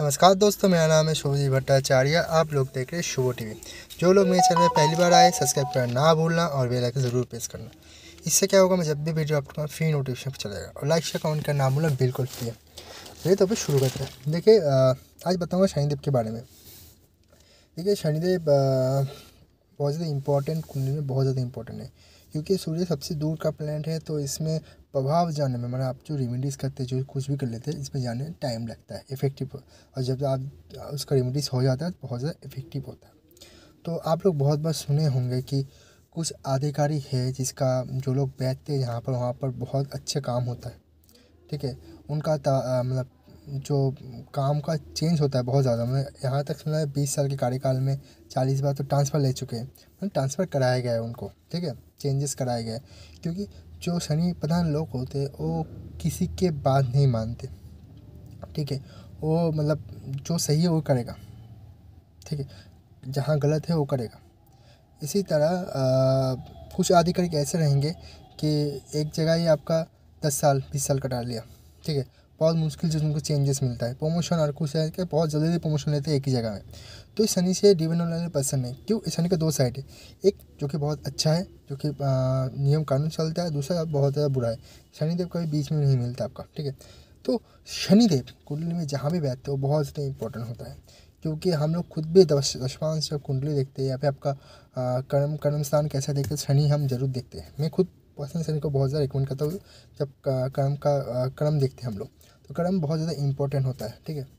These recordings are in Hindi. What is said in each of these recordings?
नमस्कार दोस्तों मेरा नाम है शुभजी भट्टाचार्य आप लोग देख रहे हैं शुभो टीवी जो लोग मेरे चैनल पर पहली बार आए सब्सक्राइब करना ना भूलना और बेल आइकन ज़रूर प्रेस करना इससे क्या होगा मैं जब भी वीडियो अपलोड करूँगा फ्री नोटिफिकेशन पर चलेगा और लाइक शेयर कमेंट करना ना भूलना बिल्कुल फ्री है तो फिर शुरू करते हैं देखिए आज बताऊँगा शनिदेव के बारे में देखिए शनिदेव बहुत ज़्यादा इंपॉर्टेंट कुंडली में बहुत ज़्यादा इंपॉर्टेंट है क्योंकि सूर्य सबसे दूर का प्लैनेट है तो इसमें प्रभाव जाने में मतलब आप जो रेमेडीज़ करते हैं जो कुछ भी कर लेते हैं इसमें जाने में टाइम लगता है इफ़ेक्टिव और जब आप उसका रेमेडीज़ हो जाता है तो बहुत ज़्यादा इफ़ेक्टिव होता है तो आप लोग बहुत बार सुने होंगे कि कुछ आधिकारिक है जिसका जो लोग बैठते हैं यहाँ पर वहाँ पर बहुत अच्छे काम होता है ठीक है उनका मतलब जो काम का चेंज होता है बहुत ज़्यादा मैं मतलब यहाँ तक सुना है मतलब बीस साल के कार्यकाल में चालीस बार तो ट्रांसफ़र ले चुके हैं मतलब ट्रांसफ़र कराया गया है उनको ठीक है चेंजेस कराए गए क्योंकि जो शनि प्रधान लोग होते हैं वो किसी के बात नहीं मानते ठीक है वो मतलब जो सही है वो करेगा ठीक है जहाँ गलत है वो करेगा इसी तरह कुछ अधिकारी ऐसे रहेंगे कि एक जगह ही आपका दस साल बीस साल कटा लिया ठीक है बहुत मुश्किल से उनको चेंजेस मिलता है प्रमोशन और कुछ है कि बहुत जल्दी प्रमोशन लेते हैं एक ही जगह में तो इस शनि से डिवेन वाले पर्सन है क्यों इस शनि का दो साइड है एक जो कि बहुत अच्छा है जो कि नियम कानून चलता है दूसरा बहुत ज़्यादा बुरा है शनिदेव कभी बीच में नहीं मिलता आपका ठीक है तो शनिदेव कुंडली में जहाँ भी बैठते हो बहुत ज़्यादा इंपॉर्टेंट होता है क्योंकि हम लोग खुद भी दश दशमांश जब कुंडली देखते हैं या फिर आपका कर्म कर्म स्थान कैसा देखते हैं शनि हम जरूर देखते हैं मैं खुद पर्सनल शनि को बहुत ज़्यादा रिकमेंड करता हूँ जब कर्म का कर्म देखते हैं हम लोग तो कर्म बहुत ज़्यादा इंपॉर्टेंट होता है ठीक है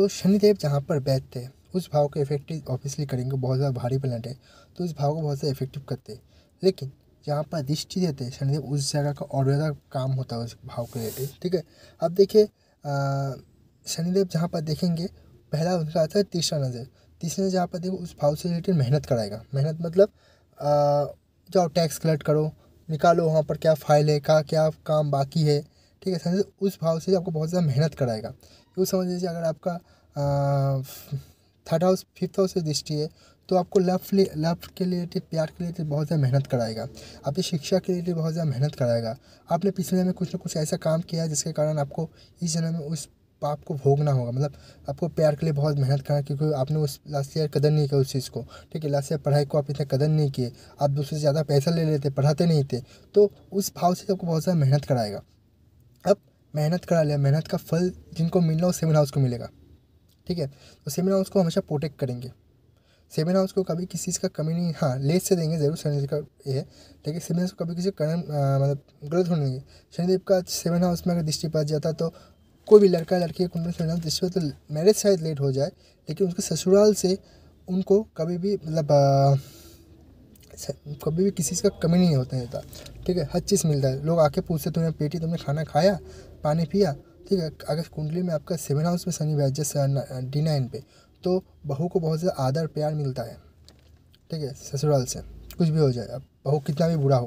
तो शनिदेव जहाँ पर बैठ थे उस भाव को इफेक्टिव ऑब्वियसली करेंगे बहुत ज़्यादा भारी प्लान है तो उस भाव को बहुत ज़्यादा इफेक्टिव करते लेकिन जहाँ पर दृष्टि देते शनिदेव उस जगह का और ज़्यादा काम होता है उस भाव के रिलेटेड ठीक है अब देखिए शनिदेव जहाँ पर देखेंगे पहला उनका आता है तीसरा नज़र तीसरा नज़र जहाँ पर देखो उस भाव से रिलेटेड मेहनत कराएगा मेहनत मतलब जाओ टैक्स कलेक्ट करो निकालो वहाँ पर क्या फाइल है का क्या काम बाकी है ठीक है सर उस भाव से आपको बहुत ज़्यादा मेहनत कराएगा तो समझ लीजिए अगर आपका थर्ड हाउस फिफ्थ हाउस से दृष्टि है तो आपको लव लव के रिलेटेड प्यार के रिलेटेड बहुत ज़्यादा मेहनत कराएगा आपकी शिक्षा के रिलेटेड बहुत ज़्यादा मेहनत कराएगा आपने पिछले में कुछ ना कुछ ऐसा काम किया है जिसके कारण आपको इस जन्म में उस पाप को भोगना होगा मतलब आपको प्यार के लिए बहुत मेहनत करना क्योंकि आपने उस लास्ट ईयर कदर नहीं किया उस चीज़ को ठीक है लास्ट ईयर पढ़ाई को आप इतना कदर नहीं किए आप दूसरे से ज़्यादा पैसा ले लेते पढ़ाते नहीं थे तो उस भाव से आपको बहुत ज़्यादा मेहनत कराएगा मेहनत करा लिया मेहनत का फल जिनको मिलना वो सेवन हाउस को मिलेगा ठीक है तो सेवन हाउस को हमेशा प्रोटेक्ट करेंगे सेवन हाउस को कभी किसी चीज़ का कमी नहीं हाँ लेट से देंगे ज़रूर शनिदेव का ये है लेकिन सेवन हाउस को कभी किसी का मतलब गलत होने देंगे शनिदेव का सेवन हाउस में अगर दृष्टि पास जाता तो कोई भी लड़का लड़की कुंडली सेवन हाउस दृष्टि तो मैरिज शायद लेट हो जाए लेकिन उसके ससुराल से उनको कभी भी मतलब कभी भी किसी चीज़ का कमी नहीं होता रहता ठीक है हर चीज़ मिलता है लोग आके पूछते तुमने पेटी तुमने खाना खाया पानी पिया ठीक है अगर कुंडली में आपका सेवन हाउस में शनि बैठ जैसे डी नाइन पे तो बहू को बहुत ज़्यादा आदर प्यार मिलता है ठीक है ससुराल से कुछ भी हो जाए अब बहू कितना भी बुरा हो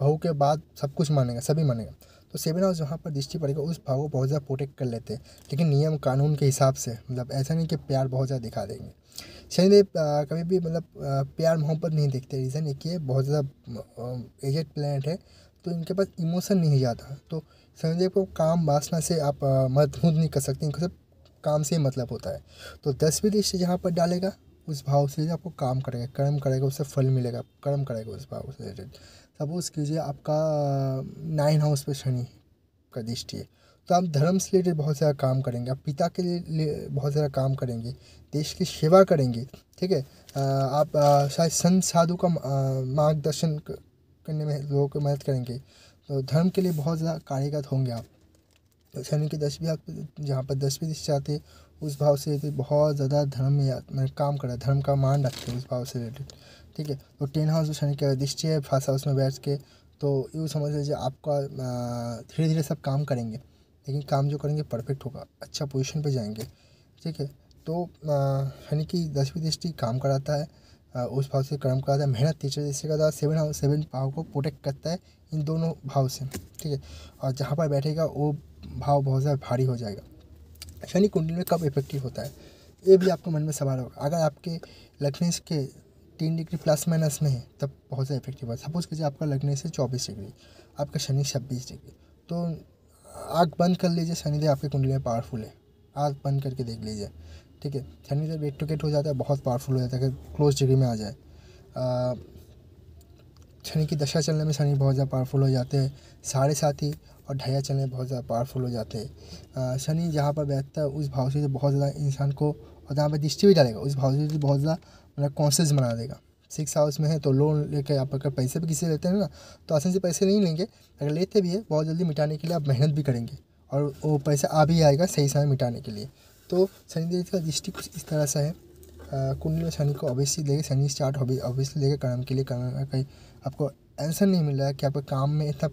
बहू के बाद सब कुछ मानेगा सभी मानेगा तो सेवन हाउस जहाँ पर दृष्टि पड़ेगा उस भाव को बहुत ज़्यादा प्रोटेक्ट कर लेते हैं लेकिन नियम कानून के हिसाब से मतलब ऐसा नहीं कि प्यार बहुत ज़्यादा दिखा देंगे शनिदेव कभी भी मतलब प्यार मोहब्बत नहीं देखते रीज़न एक ये बहुत ज़्यादा एजेड प्लेनेट है तो इनके पास इमोशन नहीं जाता तो संजय को काम वासना से आप मतभूत नहीं कर सकते इनका सब काम से ही मतलब होता है तो दसवीं दृष्टि जहाँ पर डालेगा उस भाव से आपको काम करेगा कर्म करेगा उससे फल मिलेगा कर्म करेगा उस भाव से रिलेटेड सपोज़ कीजिए आपका नाइन हाउस पर शनि का दृष्टि है तो आप धर्म से रिलेटेड बहुत सारा काम करेंगे आप पिता के लिए बहुत सारा काम करेंगे देश की सेवा करेंगे ठीक है आप शायद संत साधु का मार्गदर्शन करने में लोगों को मदद करेंगे तो धर्म के लिए बहुत ज़्यादा कार्यगत होंगे आप तो शनि की दसवीं आप जहाँ पर दसवीं दिशा आते उस भाव से भी बहुत ज़्यादा धर्म में काम करा धर्म का मान रखते हैं उस भाव से रिलेटेड ठीक है तो टेन हाउस जो शनि का दृष्टि है फर्स्ट हाउस में बैठ के तो यूँ समझ लीजिए आपका धीरे धीरे सब काम करेंगे लेकिन काम जो करेंगे परफेक्ट होगा अच्छा पोजिशन पर जाएंगे ठीक है तो शनि की दसवीं दृष्टि काम कराता है उस भाव से कर्म कराता है मेहनत तीसरे जैसे का दादा सेवन हाउस सेवन भाव को प्रोटेक्ट करता है इन दोनों भाव से ठीक है और जहाँ पर बैठेगा वो भाव बहुत ज़्यादा भारी हो जाएगा शनि कुंडली में कब इफेक्टिव होता है ये भी आपको मन में सवाल होगा अगर आपके लग्न के तीन डिग्री प्लस माइनस में है तब बहुत ज़्यादा इफेक्टिव होता है सपोज़ कीजिए आपका लग्न से चौबीस डिग्री आपका शनि छब्बीस डिग्री तो आग बंद कर लीजिए शनिदेव आपकी कुंडली में पावरफुल है आग बंद करके देख लीजिए ठीक है सैनिटाइजर बेट टू गेट हो जाता है बहुत पावरफुल हो जाता है अगर क्लोज डिग्री में आ जाए शनि की दशा चलने में शनि बहुत ज़्यादा पावरफुल हो जाते हैं साढ़े साथी और ढाया चलने में बहुत ज़्यादा पावरफुल हो जाते हैं शनि जहाँ पर बैठता है उस भाव से तो बहुत ज़्यादा इंसान को और जहाँ पर दृष्टि भी डालेगा उस भाव से तो बहुत ज़्यादा मतलब कॉन्शियस बना देगा सिक्स हाउस में है तो लोन लेकर आप अगर पैसे भी किसी लेते हैं ना तो आसान से पैसे नहीं लेंगे अगर लेते भी है बहुत जल्दी मिटाने के लिए आप मेहनत भी करेंगे और वो पैसा आ भी आएगा सही समय मिटाने के लिए तो शनिदेव का दृष्टि कुछ इस तरह से है कुंडली में शनि को ऑब्वियसली लेके शनि स्टार्ट हो ऑब्वियसली लेके कर्म के लिए कर्म कहीं आपको आंसर नहीं मिल रहा है कि आपके काम में इतना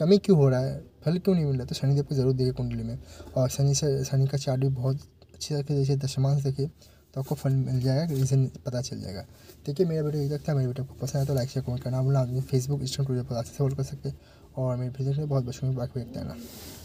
कमी क्यों हो रहा है फल क्यों नहीं मिल रहा है तो शनिदेव को जरूर देखिए कुंडली में और शनि से शनि का चार्ट भी बहुत अच्छी तरह दशमान दशमांश देखिए तो आपको फल मिल जाएगा रीज़न पता चल जाएगा देखिए मेरा वीडियो यही लगता है मेरे वीडियो को पसंद है तो लाइक शेयर कमेंट करना आदमी फेसबुक इंस्टाग्राम ट्विटर पर आपसे फॉलो कर सकते और मेरे वीडियो बहुत बहुत शुक्रिया बाकी देखते हैं